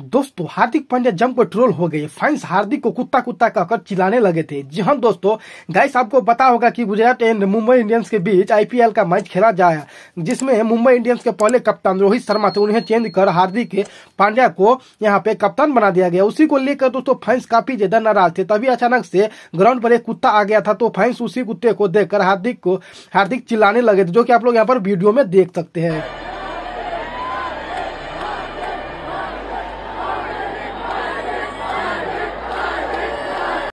दोस्तों तो हार्दिक पांड्या जम पर ट्रोल हो गए फैंस हार्दिक को कुत्ता कुत्ता कहकर चिल्लाने लगे थे जी हाँ दोस्तों गाइस आपको पता होगा कि गुजरात एंड मुंबई इंडियंस के बीच आईपीएल का मैच खेला जाया जिसमें मुंबई इंडियंस के पहले कप्तान रोहित शर्मा थे उन्हें चेंज कर हार्दिक पांड्या को यहाँ पे कप्तान बना दिया गया उसी को लेकर दोस्तों फैंस काफी ज्यादा नाराज थे तभी अचानक से ग्राउंड पर एक कुत्ता आ गया था तो फैंस उसी कुत्ते को देखकर हार्दिक को हार्दिक चिल्लाने लगे थे जो की आप लोग यहाँ पर वीडियो में देख सकते हैं